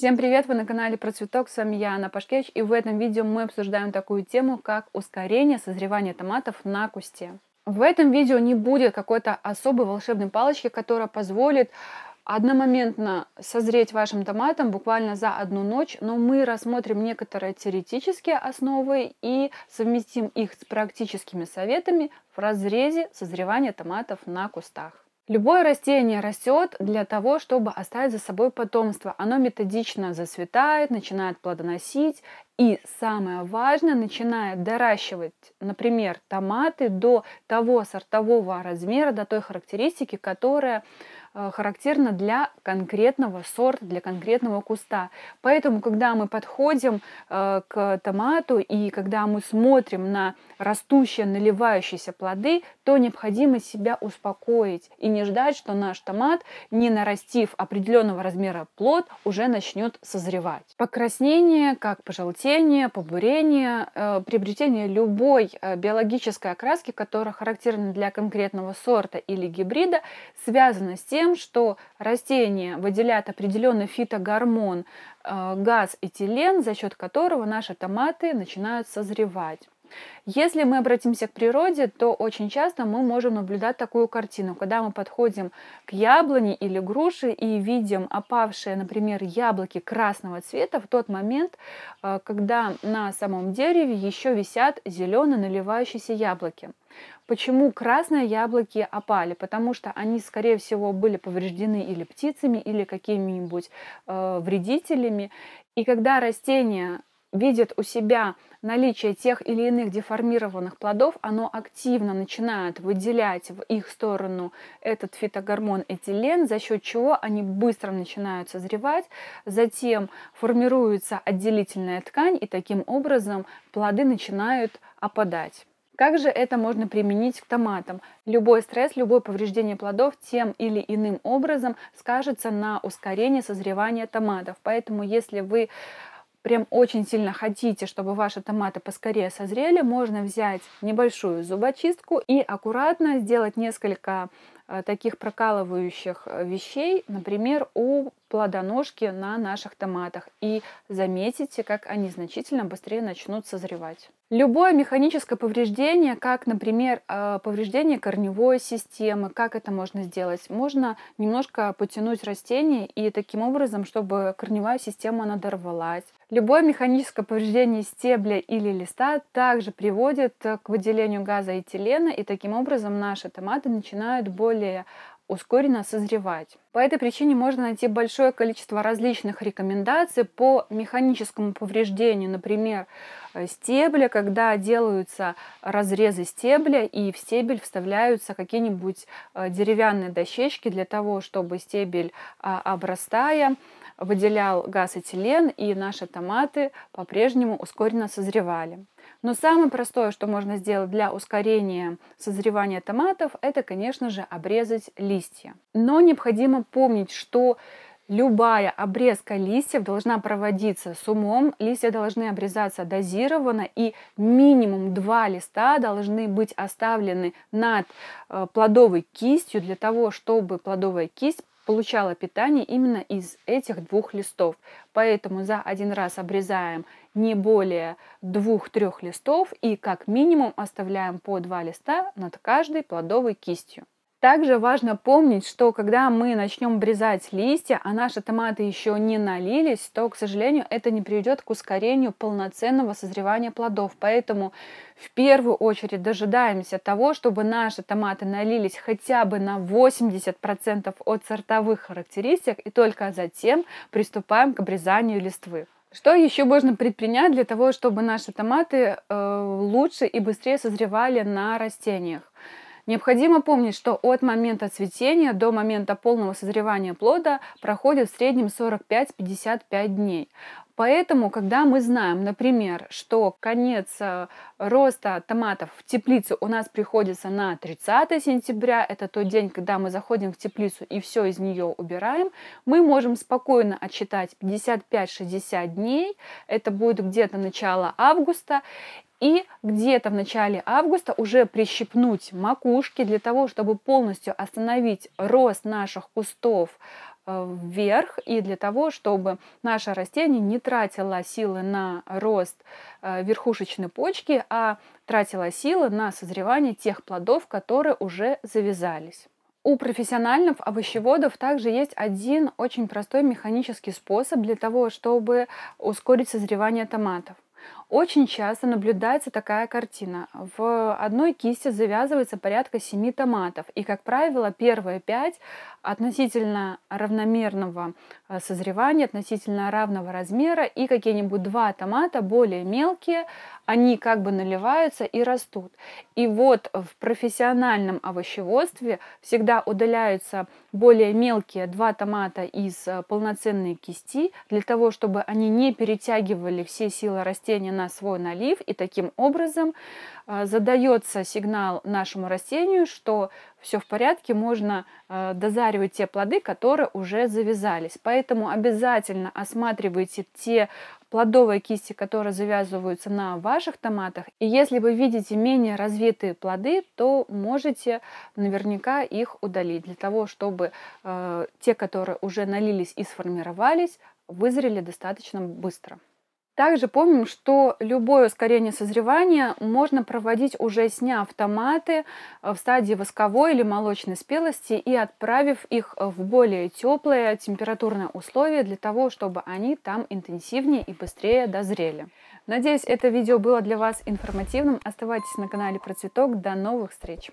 Всем привет, вы на канале Про Цветок, с вами я, Анна Пашкевич, и в этом видео мы обсуждаем такую тему, как ускорение созревания томатов на кусте. В этом видео не будет какой-то особой волшебной палочки, которая позволит одномоментно созреть вашим томатом буквально за одну ночь, но мы рассмотрим некоторые теоретические основы и совместим их с практическими советами в разрезе созревания томатов на кустах. Любое растение растет для того, чтобы оставить за собой потомство. Оно методично зацветает, начинает плодоносить и, самое важное, начинает доращивать, например, томаты до того сортового размера, до той характеристики, которая Э, характерно для конкретного сорта, для конкретного куста. Поэтому, когда мы подходим э, к томату и когда мы смотрим на растущие, наливающиеся плоды, то необходимо себя успокоить и не ждать, что наш томат, не нарастив определенного размера плод, уже начнет созревать. Покраснение, как пожелтение, побурение, э, приобретение любой биологической окраски, которая характерна для конкретного сорта или гибрида, связано с тем, тем, что растения выделяют определенный фитогормон э, газ этилен, за счет которого наши томаты начинают созревать. Если мы обратимся к природе, то очень часто мы можем наблюдать такую картину, когда мы подходим к яблоне или груши и видим опавшие, например, яблоки красного цвета в тот момент, э, когда на самом дереве еще висят зеленые наливающиеся яблоки. Почему красные яблоки опали? Потому что они, скорее всего, были повреждены или птицами, или какими-нибудь э, вредителями. И когда растение видит у себя наличие тех или иных деформированных плодов, оно активно начинает выделять в их сторону этот фитогормон этилен, за счет чего они быстро начинают созревать, затем формируется отделительная ткань, и таким образом плоды начинают опадать. Как же это можно применить к томатам? Любой стресс, любое повреждение плодов тем или иным образом скажется на ускорении созревания томатов. Поэтому если вы прям очень сильно хотите, чтобы ваши томаты поскорее созрели, можно взять небольшую зубочистку и аккуратно сделать несколько э, таких прокалывающих э, вещей, например, у плодоножки на наших томатах и заметите, как они значительно быстрее начнут созревать. Любое механическое повреждение, как, например, э, повреждение корневой системы, как это можно сделать? Можно немножко потянуть растение и таким образом, чтобы корневая система надорвалась. Любое механическое повреждение стебля или листа также приводит к выделению газа этилена, и таким образом наши томаты начинают более ускоренно созревать. По этой причине можно найти большое количество различных рекомендаций по механическому повреждению, например, э, стебля, когда делаются разрезы стебля и в стебель вставляются какие-нибудь э, деревянные дощечки для того, чтобы стебель а, обрастая выделял газ этилен, и наши томаты по-прежнему ускоренно созревали. Но самое простое, что можно сделать для ускорения созревания томатов, это, конечно же, обрезать листья. Но необходимо помнить, что Любая обрезка листьев должна проводиться с умом, листья должны обрезаться дозированно и минимум два листа должны быть оставлены над э, плодовой кистью для того, чтобы плодовая кисть получала питание именно из этих двух листов. Поэтому за один раз обрезаем не более двух-трех листов и как минимум оставляем по два листа над каждой плодовой кистью. Также важно помнить, что когда мы начнем брезать листья, а наши томаты еще не налились, то, к сожалению, это не приведет к ускорению полноценного созревания плодов. Поэтому в первую очередь дожидаемся того, чтобы наши томаты налились хотя бы на 80% от сортовых характеристик, и только затем приступаем к обрезанию листвы. Что еще можно предпринять для того, чтобы наши томаты э, лучше и быстрее созревали на растениях? Необходимо помнить, что от момента цветения до момента полного созревания плода проходит в среднем 45-55 дней. Поэтому, когда мы знаем, например, что конец э, роста томатов в теплице у нас приходится на 30 сентября, это тот день, когда мы заходим в теплицу и все из нее убираем, мы можем спокойно отсчитать 55-60 дней, это будет где-то начало августа, и где-то в начале августа уже прищипнуть макушки для того, чтобы полностью остановить рост наших кустов э, вверх и для того, чтобы наше растение не тратило силы на рост э, верхушечной почки, а тратило силы на созревание тех плодов, которые уже завязались. У профессиональных овощеводов также есть один очень простой механический способ для того, чтобы ускорить созревание томатов. Очень часто наблюдается такая картина. В одной кисти завязывается порядка 7 томатов, и, как правило, первые 5 относительно равномерного э, созревания, относительно равного размера, и какие-нибудь два томата более мелкие, они как бы наливаются и растут. И вот в профессиональном овощеводстве всегда удаляются более мелкие два томата из э, полноценной кисти, для того, чтобы они не перетягивали все силы растения растения на свой налив, и таким образом а, задается сигнал нашему растению, что все в порядке, можно а, дозаривать те плоды, которые уже завязались. Поэтому обязательно осматривайте те плодовые кисти, которые завязываются на ваших томатах. И если вы видите менее развитые плоды, то можете наверняка их удалить для того, чтобы а, те, которые уже налились и сформировались, вызрели достаточно быстро. Также помним, что любое ускорение созревания можно проводить уже сняв томаты э, в стадии восковой или молочной спелости и отправив их в более теплые температурные условия для того, чтобы они там интенсивнее и быстрее дозрели. Надеюсь, это видео было для вас информативным. Оставайтесь на канале Процветок. До новых встреч!